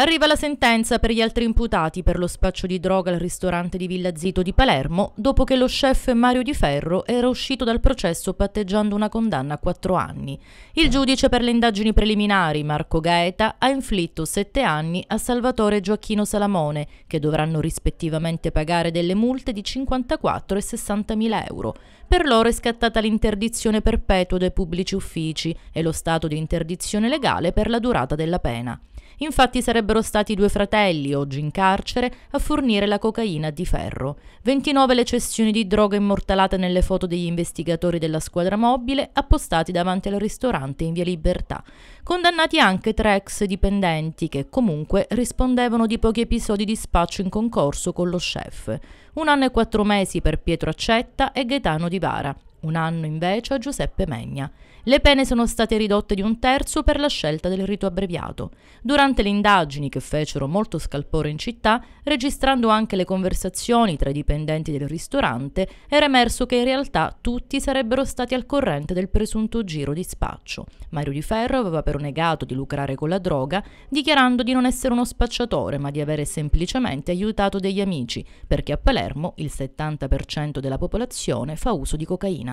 Arriva la sentenza per gli altri imputati per lo spaccio di droga al ristorante di Villa Zito di Palermo, dopo che lo chef Mario Di Ferro era uscito dal processo patteggiando una condanna a quattro anni. Il giudice per le indagini preliminari, Marco Gaeta, ha inflitto sette anni a Salvatore e Gioacchino Salamone, che dovranno rispettivamente pagare delle multe di 54 e 60 mila euro. Per loro è scattata l'interdizione perpetua dai pubblici uffici e lo stato di interdizione legale per la durata della pena. Infatti sarebbero stati due fratelli, oggi in carcere, a fornire la cocaina di ferro. 29 le cessioni di droga immortalate nelle foto degli investigatori della squadra mobile appostati davanti al ristorante in via Libertà. Condannati anche tre ex dipendenti che comunque rispondevano di pochi episodi di spaccio in concorso con lo chef. Un anno e quattro mesi per Pietro Accetta e Gaetano Di Vara un anno invece a Giuseppe Megna. Le pene sono state ridotte di un terzo per la scelta del rito abbreviato. Durante le indagini, che fecero molto scalpore in città, registrando anche le conversazioni tra i dipendenti del ristorante, era emerso che in realtà tutti sarebbero stati al corrente del presunto giro di spaccio. Mario Di Ferro aveva però negato di lucrare con la droga, dichiarando di non essere uno spacciatore, ma di avere semplicemente aiutato degli amici, perché a Palermo il 70% della popolazione fa uso di cocaina.